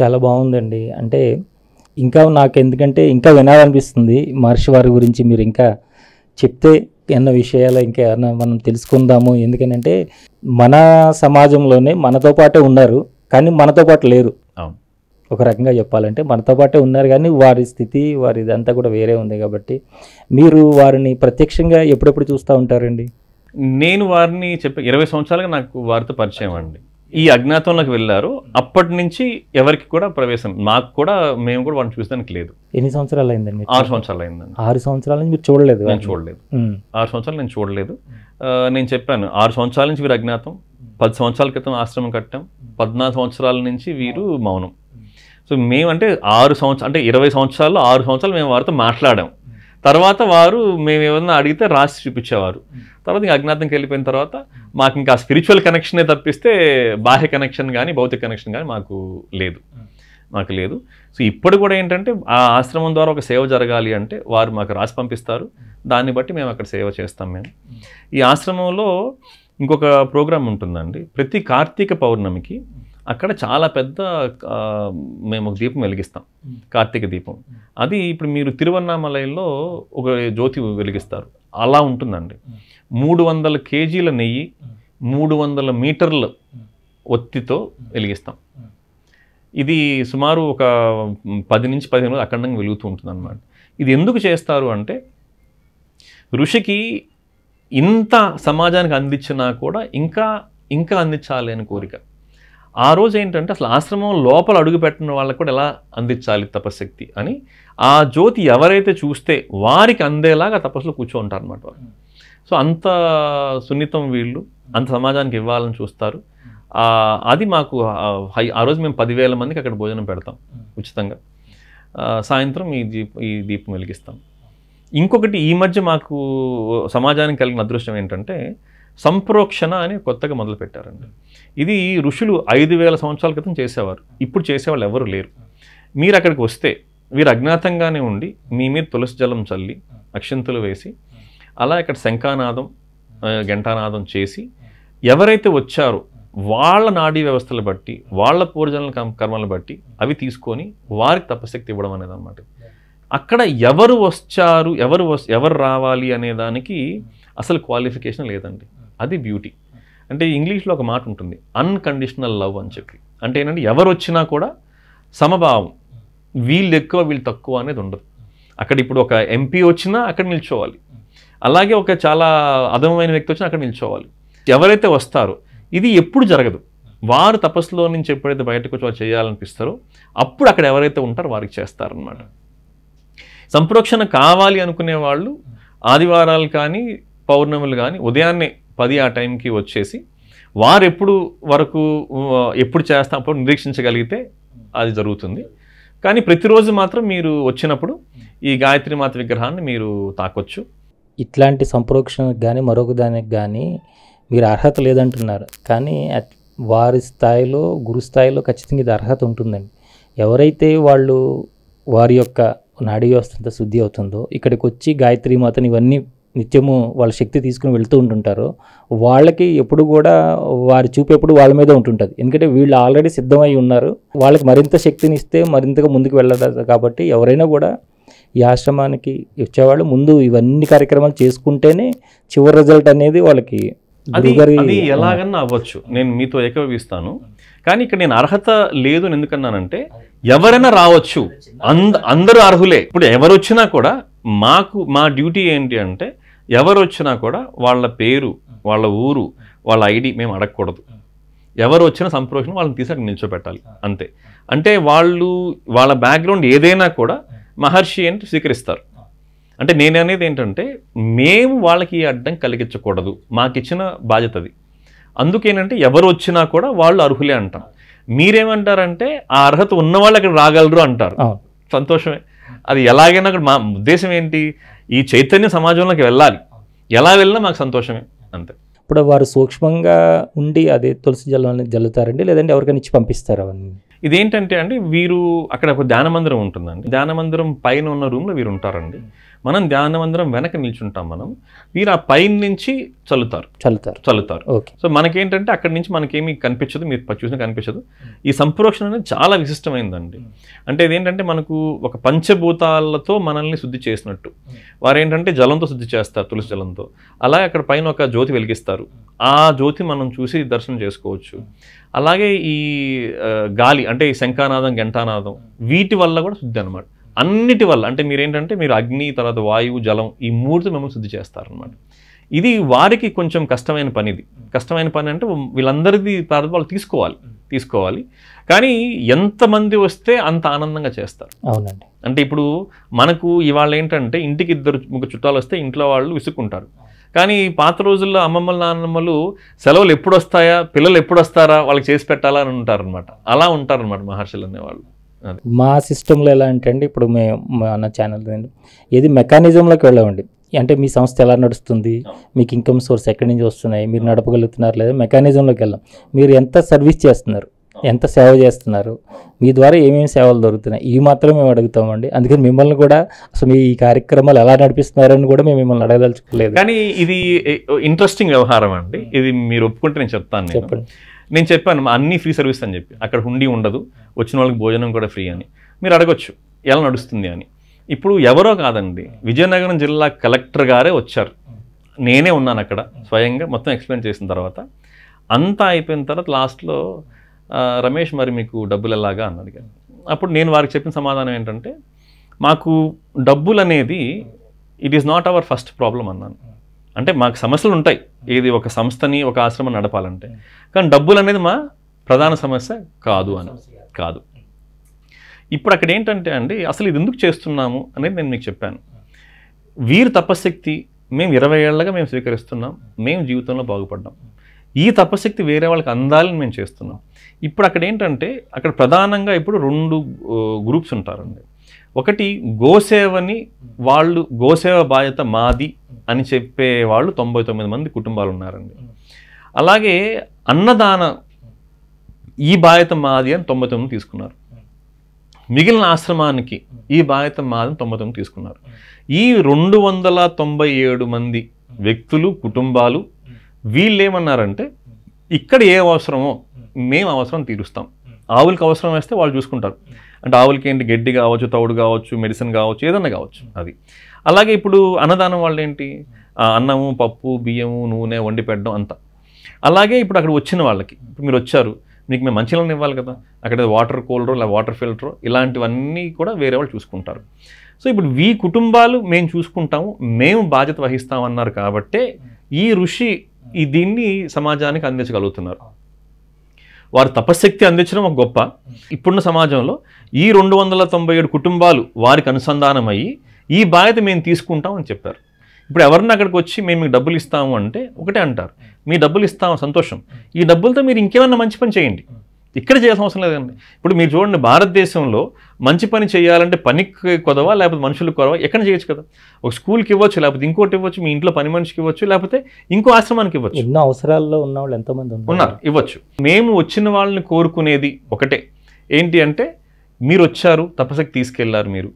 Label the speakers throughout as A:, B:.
A: చాలా బాగుందండి అంటే ఇంకా నాకు ఎందుకంటే ఇంకా వినాలనిపిస్తుంది మహర్షి వారి గురించి మీరు ఇంకా చెప్తే ఎన్నో విషయాలు ఇంకా ఏమన్నా మనం తెలుసుకుందాము ఎందుకంటే మన సమాజంలోనే మనతో పాటే ఉన్నారు కానీ మనతో పాటు లేరు ఒక రకంగా చెప్పాలంటే మనతో పాటే ఉన్నారు కానీ వారి స్థితి వారి ఇదంతా కూడా వేరే ఉంది కాబట్టి మీరు వారిని ప్రత్యక్షంగా ఎప్పుడెప్పుడు చూస్తూ ఉంటారండి
B: నేను వారిని చెప్పే ఇరవై సంవత్సరాలుగా నాకు వారితో పరిచయం అండి ఈ అజ్ఞాతంలోకి వెళ్ళారు అప్పటి నుంచి ఎవరికి కూడా ప్రవేశం మాకు కూడా మేము కూడా వాళ్ళని చూసేదానికి
A: లేదు ఎన్ని సంవత్సరాలు అయిందండి ఆరు సంవత్సరాలు అయిందండి ఆరు సంవత్సరాల నుంచి మీరు చూడలేదు నేను చూడలేదు
B: ఆరు సంవత్సరాలు నేను చూడలేదు నేను చెప్పాను ఆరు సంవత్సరాల నుంచి వీరు అజ్ఞాతం పది సంవత్సరాల క్రితం ఆశ్రమం కట్టాం పద్నాలుగు సంవత్సరాల నుంచి వీరు మౌనం సో మేమంటే ఆరు సంవత్సరాలు అంటే ఇరవై సంవత్సరాల్లో ఆరు సంవత్సరాలు మేము వారితో మాట్లాడాం తర్వాత వారు మేము ఏమన్నా అడిగితే రాసి చూపించేవారు తర్వాత ఇంకా అజ్ఞాతంకి వెళ్ళిపోయిన తర్వాత మాకు ఇంకా స్పిరిచువల్ కనెక్షనే తప్పిస్తే బాహ్య కనెక్షన్ కానీ భౌతిక కనెక్షన్ కానీ మాకు లేదు మాకు లేదు సో ఇప్పుడు కూడా ఏంటంటే ఆ ఆశ్రమం ద్వారా ఒక సేవ జరగాలి అంటే వారు మాకు రాసి పంపిస్తారు దాన్ని బట్టి మేము అక్కడ సేవ చేస్తాం మేము ఈ ఆశ్రమంలో ఇంకొక ప్రోగ్రాం ఉంటుందండి ప్రతి కార్తీక పౌర్ణమికి అక్కడ చాలా పెద్ద మేము దీపం వెలిగిస్తాం కార్తీక దీపం అది ఇప్పుడు మీరు తిరువన్నామలయంలో ఒక జ్యోతి వెలిగిస్తారు అలా ఉంటుందండి మూడు వందల కేజీల నెయ్యి మూడు వందల మీటర్ల ఒత్తితో వెలిగిస్తాం ఇది సుమారు ఒక పది నుంచి పదిహేను రోజులు అఖండంగా వెలుగుతూ ఉంటుంది అన్నమాట ఇది ఎందుకు చేస్తారు అంటే ఋషికి ఇంత సమాజానికి అందించినా కూడా ఇంకా ఇంకా అందించాలి అని కోరిక ఆ రోజు ఏంటంటే అసలు ఆశ్రమం లోపల అడుగు పెట్టిన వాళ్ళకు కూడా ఎలా అందించాలి తపశక్తి అని ఆ జ్యోతి ఎవరైతే చూస్తే వారికి అందేలాగా తపస్సులో కూర్చోంటారు అనమాట వాళ్ళు సో అంత సున్నితం వీళ్ళు అంత సమాజానికి ఇవ్వాలని చూస్తారు అది మాకు హై ఆ రోజు మేము పదివేల మందికి అక్కడ భోజనం పెడతాం ఉచితంగా సాయంత్రం ఈ దీప ఈ దీపం వెలిగిస్తాం ఇంకొకటి ఈ మధ్య మాకు సమాజానికి కలిగిన అదృష్టం ఏంటంటే సంప్రోక్షణ అని కొత్తగా మొదలుపెట్టారండి ఇది ఋషులు ఐదు వేల సంవత్సరాల క్రితం చేసేవారు ఇప్పుడు చేసేవాళ్ళు ఎవరు లేరు మీరు అక్కడికి వస్తే మీరు అజ్ఞాతంగానే ఉండి మీ మీద తులసి జలం చల్లి అక్షంతులు వేసి అలా ఇక్కడ శంఖానాదం ఘంటానాదం చేసి ఎవరైతే వచ్చారో వాళ్ళ నాడీ వ్యవస్థలు బట్టి వాళ్ళ పూర్వజనుల కర్మలు బట్టి అవి తీసుకొని వారికి తపశక్తి ఇవ్వడం అనేది అనమాట అక్కడ ఎవరు వచ్చారు ఎవరు ఎవరు రావాలి అనే దానికి అసలు క్వాలిఫికేషన్ లేదండి అది బ్యూటీ అంటే ఇంగ్లీష్లో ఒక మాట ఉంటుంది అన్కండిషనల్ లవ్ అని చెప్పి అంటే ఏంటంటే ఎవరు వచ్చినా కూడా సమభావం వీళ్ళు ఎక్కువ వీళ్ళు తక్కువ అనేది ఉండదు అక్కడ ఇప్పుడు ఒక ఎంపీ వచ్చినా అక్కడ నిల్చోవాలి అలాగే ఒక చాలా అదమైన వ్యక్తి వచ్చినా అక్కడ నిల్చోవాలి ఎవరైతే వస్తారో ఇది ఎప్పుడు జరగదు వారు తపస్సులో నుంచి ఎప్పుడైతే బయటకు వచ్చి వాళ్ళు చేయాలనిపిస్తారో అప్పుడు అక్కడ ఎవరైతే ఉంటారో వారికి చేస్తారనమాట సంప్రోక్షణ కావాలి అనుకునే వాళ్ళు ఆదివారాలు కానీ పౌర్ణములు కానీ ఉదయాన్నే పది ఆ టైంకి వచ్చేసి వారు ఎప్పుడు వరకు ఎప్పుడు అప్పుడు నిరీక్షించగలిగితే అది జరుగుతుంది కానీ ప్రతిరోజు మాత్రం మీరు వచ్చినప్పుడు ఈ గాయత్రి మాత విగ్రహాన్ని మీరు తాకొచ్చు
A: ఇట్లాంటి సంప్రోక్షణకు కానీ మరొక దానికి కానీ మీరు అర్హత లేదంటున్నారు కానీ వారి స్థాయిలో గురు స్థాయిలో ఖచ్చితంగా ఇది అర్హత ఉంటుందండి ఎవరైతే వాళ్ళు వారి యొక్క నాడీ వ్యవస్థ శుద్ధి అవుతుందో ఇక్కడికి వచ్చి గాయత్రి మాతను ఇవన్నీ నిత్యము వాళ్ళ శక్తి తీసుకుని వెళ్తూ ఉంటుంటారో వాళ్ళకి ఎప్పుడు కూడా వారి చూపేప్పుడు వాళ్ళ మీద ఉంటుంటుంది ఎందుకంటే వీళ్ళు ఆల్రెడీ సిద్ధమై ఉన్నారు వాళ్ళకి మరింత శక్తిని ఇస్తే మరింతగా ముందుకు వెళ్ళదు కాబట్టి ఎవరైనా కూడా ఈ ఆశ్రమానికి వచ్చేవాళ్ళు ముందు ఇవన్నీ కార్యక్రమాలు చేసుకుంటేనే చివరి రిజల్ట్ అనేది వాళ్ళకి అది ఎలాగన్నా
B: అవ్వచ్చు నేను మీతో ఏకవిస్తాను కానీ ఇక్కడ నేను అర్హత లేదు అని ఎందుకన్నానంటే
A: ఎవరైనా రావచ్చు
B: అందరూ అర్హులే ఇప్పుడు ఎవరు వచ్చినా కూడా మాకు మా డ్యూటీ ఏంటి అంటే ఎవరు వచ్చినా కూడా వాళ్ళ పేరు వాళ్ళ ఊరు వాళ్ళ ఐడి మేము అడగకూడదు ఎవరు వచ్చిన సంప్రోషణ వాళ్ళని తీసి అక్కడ నిల్చోపెట్టాలి అంతే అంటే వాళ్ళు వాళ్ళ బ్యాక్గ్రౌండ్ ఏదైనా కూడా మహర్షి అని స్వీకరిస్తారు అంటే నేను అనేది ఏంటంటే మేము వాళ్ళకి అడ్డం కలిగించకూడదు మాకు ఇచ్చిన బాధ్యత అది అందుకేనంటే ఎవరు వచ్చినా కూడా వాళ్ళు అర్హులే అంటాం మీరేమంటారంటే ఆ అర్హత ఉన్న వాళ్ళు అక్కడ రాగలరు అంటారు సంతోషమే అది ఎలాగైనా అక్కడ మా ఉద్దేశం ఏంటి ఈ చైతన్యం సమాజంలోకి వెళ్ళాలి ఎలా వెళ్ళినా మాకు సంతోషమే అంతే
A: ఇప్పుడు వారు సూక్ష్మంగా ఉండి అదే తులసి జలం జల్లుతారండి లేదంటే ఎవరికైనా ఇచ్చి పంపిస్తారా అవన్నీ
B: ఇదేంటంటే అండి వీరు అక్కడ ఒక ధ్యాన మందిరం ఉంటుందండి ధ్యాన మందిరం పైన ఉన్న రూమ్లో వీరు ఉంటారండి మనం ధ్యాన వెనక నిల్చుంటాం మనం వీరు ఆ పైన నుంచి చల్లుతారు చల్లుతారు చల్లుతారు ఓకే సో మనకేంటంటే అక్కడి నుంచి మనకేమీ కనిపించదు మీరు చూసినా కనిపించదు ఈ సంప్రోక్షణ అనేది చాలా విశిష్టమైందండి అంటే ఇదేంటంటే మనకు ఒక పంచభూతాలతో మనల్ని శుద్ధి చేసినట్టు వారు ఏంటంటే జలంతో శుద్ధి చేస్తారు తులసి జలంతో అలాగే అక్కడ పైన ఒక జ్యోతి వెలిగిస్తారు ఆ జ్యోతి మనం చూసి దర్శనం చేసుకోవచ్చు అలాగే ఈ గాలి అంటే ఈ శంఖానాదం గంటానాదం వీటి వల్ల కూడా శుద్ధి అనమాట అన్నిటి వల్ల అంటే మీరేంటంటే మీరు అగ్ని తర్వాత వాయువు జలం ఈ మూడుతో మిమ్మల్ని శుద్ధి చేస్తారనమాట ఇది వారికి కొంచెం కష్టమైన పని ఇది కష్టమైన పని అంటే వీళ్ళందరిది తర్వాత వాళ్ళు తీసుకోవాలి తీసుకోవాలి కానీ ఎంతమంది వస్తే అంత ఆనందంగా చేస్తారు అవునండి అంటే ఇప్పుడు మనకు ఇవాళ ఏంటంటే ఇంటికి ఇద్దరు ముగ్గురు చుట్టాలు వస్తే ఇంట్లో వాళ్ళు విసుక్కుంటారు కానీ పాత రోజుల్లో అమ్మమ్మల నాన్నమ్మలు సెలవులు ఎప్పుడు వస్తాయా పిల్లలు ఎప్పుడు వస్తారా వాళ్ళకి చేసి పెట్టాలా అని ఉంటారనమాట అలా ఉంటారనమాట మహర్షులు అనేవాళ్ళు
A: మా సిస్టంలో ఎలా అంటే అండి ఇప్పుడు మేము నా ఛానల్ ఏది మెకానిజంలోకి వెళ్ళామండి అంటే మీ సంస్థ ఎలా నడుస్తుంది మీకు ఇన్కమ్ సోర్స్ ఎక్కడి నుంచి వస్తున్నాయి మీరు నడపగలుగుతున్నారు లేదా మెకానిజంలోకి వెళ్ళాం మీరు ఎంత సర్వీస్ చేస్తున్నారు ఎంత సేవ చేస్తున్నారు మీ ద్వారా ఏమేమి సేవలు దొరుకుతున్నాయి ఇవి మాత్రం మేము అడుగుతామండి అందుకని మిమ్మల్ని కూడా అసలు మీ ఈ కార్యక్రమాలు ఎలా నడిపిస్తున్నారని కూడా మేము మిమ్మల్ని అడగదలుచుకోలేదు కానీ ఇది
B: ఇంట్రెస్టింగ్ వ్యవహారం అండి hmm. ఇది మీరు ఒప్పుకుంటే నేను చెప్తాను చెప్పండి నేను చెప్పాను అన్ని ఫ్రీ సర్వీస్ అని చెప్పి అక్కడ హుండీ ఉండదు వచ్చిన వాళ్ళకి భోజనం కూడా ఫ్రీ అని మీరు అడగొచ్చు ఎలా నడుస్తుంది అని ఇప్పుడు ఎవరో కాదండి విజయనగరం జిల్లా కలెక్టర్ గారే వచ్చారు నేనే ఉన్నాను అక్కడ స్వయంగా మొత్తం ఎక్స్ప్లెయిన్ చేసిన తర్వాత అంతా అయిపోయిన తర్వాత లాస్ట్లో రమేష్ మరి మీకు డబ్బులు ఎలాగా అన్నది అప్పుడు నేను వారికి చెప్పిన సమాధానం ఏంటంటే మాకు డబ్బులు అనేది it is not our first problem అన్నాను అంటే మాకు సమస్యలు ఉంటాయి ఏది ఒక సంస్థని ఒక ఆశ్రమం నడపాలంటే కానీ డబ్బులు అనేది మా ప్రధాన సమస్య కాదు అని కాదు ఇప్పుడు అక్కడ ఏంటంటే అండి అసలు ఇది ఎందుకు చేస్తున్నాము అనేది నేను మీకు చెప్పాను వీరి తపశక్తి మేము ఇరవై ఏళ్ళగా మేము స్వీకరిస్తున్నాం మేము జీవితంలో బాగుపడ్డాం ఈ తపశక్తి వేరే వాళ్ళకి అందాలని మేము చేస్తున్నాం ఇప్పుడు అక్కడ ఏంటంటే అక్కడ ప్రధానంగా ఇప్పుడు రెండు గ్రూప్స్ ఉంటారండి ఒకటి గోసేవని వాళ్ళు గోసేవ బాధ్యత మాది అని చెప్పే వాళ్ళు తొంభై తొమ్మిది మంది కుటుంబాలు ఉన్నారండి అలాగే అన్నదాన ఈ బాధ్యత మాది అని తొంభై తొమ్మిది తీసుకున్నారు మిగిలిన ఆశ్రమానికి ఈ బాధ్యత మాది అని తొంభై తొమ్మిది తీసుకున్నారు ఈ రెండు వందల తొంభై ఏడు మంది వ్యక్తులు కుటుంబాలు వీళ్ళేమన్నారంటే ఇక్కడ ఏ అవసరమో మేము అవసరం తీరుస్తాం ఆవులకు అవసరం వేస్తే వాళ్ళు చూసుకుంటారు అంటే ఆవులకి ఏంటి గడ్డి కావచ్చు తౌడు కావచ్చు మెడిసిన్ కావచ్చు ఏదన్నా కావచ్చు అది అలాగే ఇప్పుడు అన్నదానం వాళ్ళు ఏంటి అన్నము పప్పు బియ్యము నూనె వండి పెట్టడం అంతా అలాగే ఇప్పుడు అక్కడ వచ్చిన వాళ్ళకి ఇప్పుడు మీరు వచ్చారు మీకు మేము మంచినీళ్ళని ఇవ్వాలి కదా అక్కడ వాటర్ కూలరు లేదా వాటర్ ఫిల్టరు ఇలాంటివన్నీ కూడా వేరే వాళ్ళు చూసుకుంటారు సో ఇప్పుడు వీ కుటుంబాలు మేము చూసుకుంటాము మేము బాధ్యత వహిస్తామన్నారు కాబట్టే ఈ ఋషి ఈ దీన్ని సమాజానికి అందించగలుగుతున్నారు వారు తపశక్తి అందించడం ఒక గొప్ప ఇప్పుడున్న సమాజంలో ఈ రెండు వందల తొంభై ఏడు కుటుంబాలు వారికి అనుసంధానమయ్యి ఈ బాధ్యత మేము తీసుకుంటాం అని చెప్పారు ఇప్పుడు ఎవరిని అక్కడికి వచ్చి మేము మీకు డబ్బులు ఇస్తాము అంటే ఒకటే అంటారు మీ డబ్బులు ఇస్తాము సంతోషం ఈ డబ్బులతో మీరు ఇంకేమన్నా మంచి పని చేయండి ఇక్కడ చేయాల్సిన అవసరం లేదండి ఇప్పుడు మీరు చూడండి భారతదేశంలో మంచి పని చేయాలంటే పనికి కొదవా లేకపోతే మనుషులకు కొరవా ఎక్కడ చేయొచ్చు కదా ఒక స్కూల్కి ఇవ్వచ్చు లేకపోతే ఇంకోటి ఇవ్వచ్చు మీ ఇంట్లో పని మనిషికి ఇవ్వచ్చు లేకపోతే
A: ఇంకో ఆశ్రమానికి ఇవ్వచ్చు ఎన్నో అవసరాల్లో ఉన్న వాళ్ళు ఎంతమంది ఉన్నారు
B: ఇవ్వచ్చు మేము వచ్చిన వాళ్ళని కోరుకునేది ఒకటే ఏంటి అంటే మీరు వచ్చారు తపస్సుకి తీసుకెళ్లారు మీరు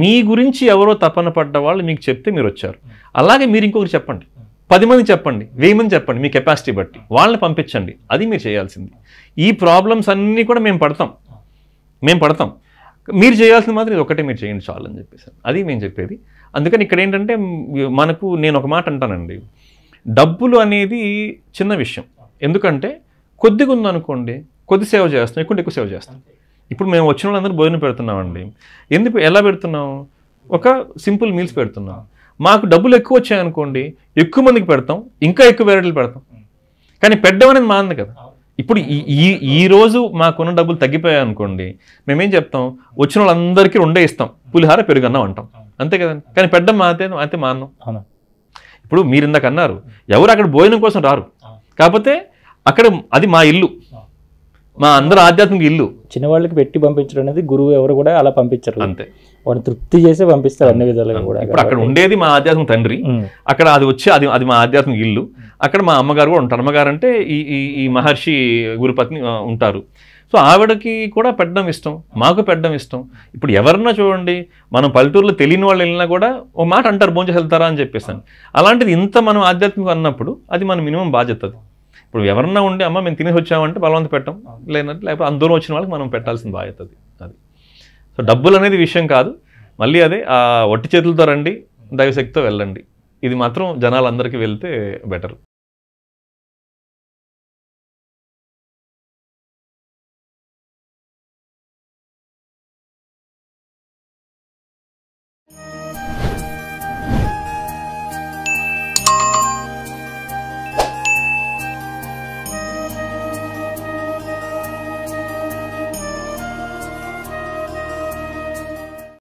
B: మీ గురించి ఎవరో తపన పడ్డ వాళ్ళు మీకు చెప్తే మీరు వచ్చారు అలాగే మీరు ఇంకొకరు చెప్పండి పది మంది చెప్పండి వెయ్యి మంది చెప్పండి మీ కెపాసిటీ బట్టి వాళ్ళని పంపించండి అది మీరు చేయాల్సింది ఈ ప్రాబ్లమ్స్ అన్నీ కూడా మేము పడతాం మేము పడతాం మీరు చేయాల్సింది మాత్రం ఇది ఒకటే మీరు చేయండి చాలు అని చెప్పేసి అది మేము చెప్పేది అందుకని ఇక్కడ ఏంటంటే మనకు నేను ఒక మాట అంటానండి డబ్బులు అనేది చిన్న విషయం ఎందుకంటే కొద్దిగా ఉందనుకోండి కొద్ది సేవ చేస్తాం ఎక్కువ ఎక్కువ సేవ చేస్తాం ఇప్పుడు మేము వచ్చిన వాళ్ళందరూ భోజనం పెడుతున్నామండి ఎందుకు ఎలా పెడుతున్నాం ఒక సింపుల్ మీల్స్ పెడుతున్నాం మాకు డబ్బులు ఎక్కువ వచ్చాయనుకోండి ఎక్కువ మందికి పెడతాం ఇంకా ఎక్కువ వెరైటీలు పెడతాం కానీ పెట్టడం అనేది మాంది కదా ఇప్పుడు ఈ ఈ రోజు మాకున్న డబ్బులు తగ్గిపోయాయి అనుకోండి మేమేం చెప్తాం వచ్చిన వాళ్ళందరికీ రెండే ఇస్తాం పులిహార పెరుగన్నాం అంటాం అంతే కదండి కానీ పెద్ద మాతే అంతే మా ఇప్పుడు మీరు ఇందాక అన్నారు ఎవరు అక్కడ భోజనం కోసం రారు కాకపోతే అక్కడ అది మా ఇల్లు
A: మా అందరూ ఆధ్యాత్మిక ఇల్లు చిన్నవాళ్ళకి పెట్టి పంపించడం అనేది గురువు ఎవరు కూడా అలా పంపించరు అంతే వాడిని తృప్తి చేసి పంపిస్తారు అన్ని విధాలుగా కూడా ఇప్పుడు అక్కడ
B: ఉండేది మా ఆధ్యాత్మిక తండ్రి అక్కడ అది వచ్చి అది అది మా ఆధ్యాత్మిక ఇల్లు అక్కడ మా అమ్మగారు కూడా ఉంటారు అమ్మగారు అంటే ఈ ఈ మహర్షి గురుపత్ని ఉంటారు సో ఆవిడకి కూడా పెట్టడం ఇష్టం మాకు పెట్టడం ఇష్టం ఇప్పుడు ఎవరన్నా చూడండి మనం పల్లెటూరులో తెలియని వాళ్ళు వెళ్ళినా కూడా ఓ మాట అంటారు భోజనం వెళ్తారా అని చెప్పేసాను అలాంటిది ఇంత మనం ఆధ్యాత్మికం అన్నప్పుడు అది మన మినిమం బాధ్యత ఇప్పుడు ఎవరన్నా ఉండి అమ్మ మేము తినేసి వచ్చామంటే బలవంత పెట్టం లేదంటే లేకపోతే అందరూ వచ్చిన వాళ్ళకి మనం పెట్టాల్సిన బాధ్యత అది అది సో డబ్బులు అనేది విషయం కాదు మళ్ళీ అదే ఆ వట్టి చేతులతో రండి దైవశక్తితో వెళ్ళండి ఇది మాత్రం జనాలందరికీ వెళ్తే బెటర్